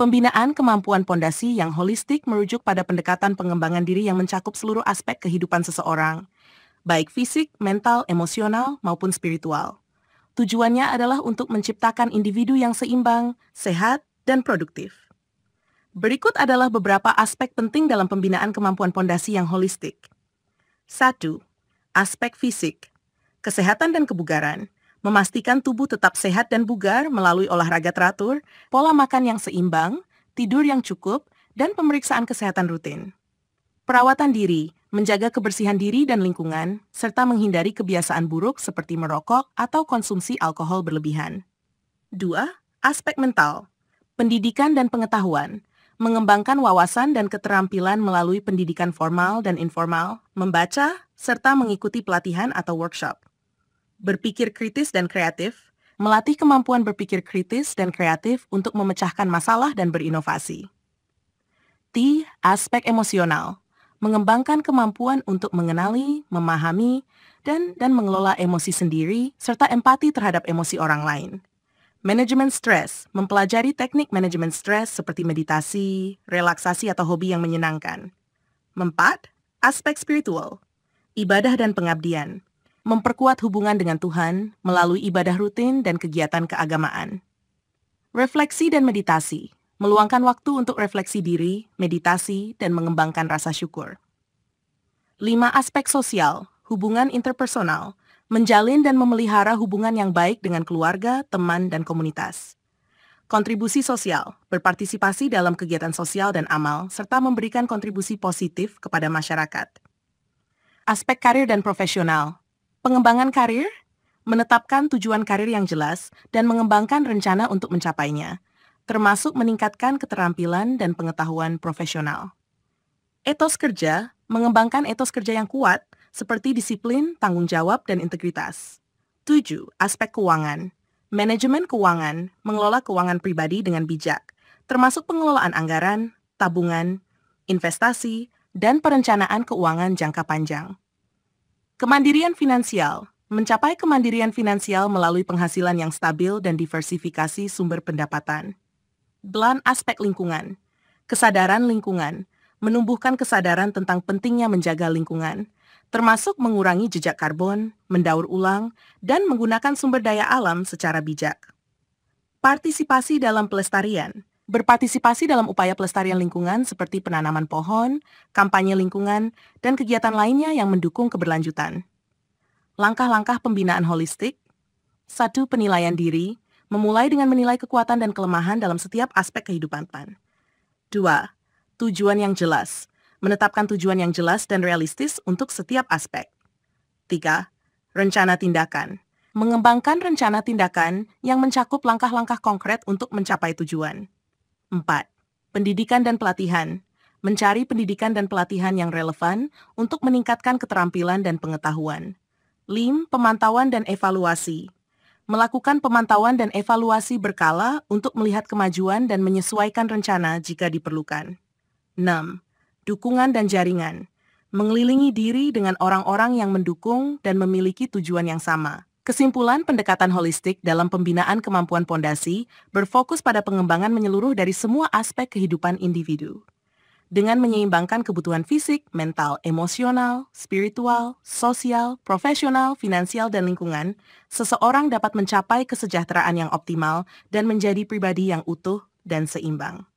Pembinaan kemampuan pondasi yang holistik merujuk pada pendekatan pengembangan diri yang mencakup seluruh aspek kehidupan seseorang, baik fisik, mental, emosional, maupun spiritual. Tujuannya adalah untuk menciptakan individu yang seimbang, sehat, dan produktif. Berikut adalah beberapa aspek penting dalam pembinaan kemampuan pondasi yang holistik. 1. Aspek fisik, kesehatan dan kebugaran, memastikan tubuh tetap sehat dan bugar melalui olahraga teratur, pola makan yang seimbang, tidur yang cukup, dan pemeriksaan kesehatan rutin. Perawatan diri, menjaga kebersihan diri dan lingkungan, serta menghindari kebiasaan buruk seperti merokok atau konsumsi alkohol berlebihan. 2. Aspek mental, pendidikan dan pengetahuan, mengembangkan wawasan dan keterampilan melalui pendidikan formal dan informal, membaca, serta mengikuti pelatihan atau workshop berpikir kritis dan kreatif, melatih kemampuan berpikir kritis dan kreatif untuk memecahkan masalah dan berinovasi. T. Aspek emosional, mengembangkan kemampuan untuk mengenali, memahami, dan dan mengelola emosi sendiri, serta empati terhadap emosi orang lain. Manajemen stres, mempelajari teknik manajemen stres seperti meditasi, relaksasi atau hobi yang menyenangkan. Empat, aspek spiritual, ibadah dan pengabdian, memperkuat hubungan dengan Tuhan melalui ibadah rutin dan kegiatan keagamaan. Refleksi dan meditasi meluangkan waktu untuk refleksi diri, meditasi, dan mengembangkan rasa syukur. Lima Aspek sosial, hubungan interpersonal, menjalin dan memelihara hubungan yang baik dengan keluarga, teman, dan komunitas. Kontribusi sosial, berpartisipasi dalam kegiatan sosial dan amal, serta memberikan kontribusi positif kepada masyarakat aspek karir dan profesional, Pengembangan karir menetapkan tujuan karir yang jelas dan mengembangkan rencana untuk mencapainya, termasuk meningkatkan keterampilan dan pengetahuan profesional. Etos kerja mengembangkan etos kerja yang kuat seperti disiplin, tanggung jawab, dan integritas. 7. Aspek keuangan. Manajemen keuangan mengelola keuangan pribadi dengan bijak, termasuk pengelolaan anggaran, tabungan, investasi, dan perencanaan keuangan jangka panjang. Kemandirian finansial mencapai kemandirian finansial melalui penghasilan yang stabil dan diversifikasi sumber pendapatan. Belan aspek lingkungan, kesadaran lingkungan, menumbuhkan kesadaran tentang pentingnya menjaga lingkungan, termasuk mengurangi jejak karbon, mendaur ulang, dan menggunakan sumber daya alam secara bijak. Partisipasi dalam pelestarian, berpartisipasi dalam upaya pelestarian lingkungan seperti penanaman pohon, kampanye lingkungan, dan kegiatan lainnya yang mendukung keberlanjutan. Langkah-langkah pembinaan holistik satu, Penilaian diri, memulai dengan menilai kekuatan dan kelemahan dalam setiap aspek kehidupan PAN. Dua, Tujuan yang jelas, menetapkan tujuan yang jelas dan realistis untuk setiap aspek. Tiga, Rencana tindakan, mengembangkan rencana tindakan yang mencakup langkah-langkah konkret untuk mencapai tujuan. 4. Pendidikan dan pelatihan. Mencari pendidikan dan pelatihan yang relevan untuk meningkatkan keterampilan dan pengetahuan. lim, Pemantauan dan evaluasi. Melakukan pemantauan dan evaluasi berkala untuk melihat kemajuan dan menyesuaikan rencana jika diperlukan. 6. Dukungan dan jaringan. Mengelilingi diri dengan orang-orang yang mendukung dan memiliki tujuan yang sama. Kesimpulan pendekatan holistik dalam pembinaan kemampuan pondasi berfokus pada pengembangan menyeluruh dari semua aspek kehidupan individu. Dengan menyeimbangkan kebutuhan fisik, mental, emosional, spiritual, sosial, profesional, finansial, dan lingkungan, seseorang dapat mencapai kesejahteraan yang optimal dan menjadi pribadi yang utuh dan seimbang.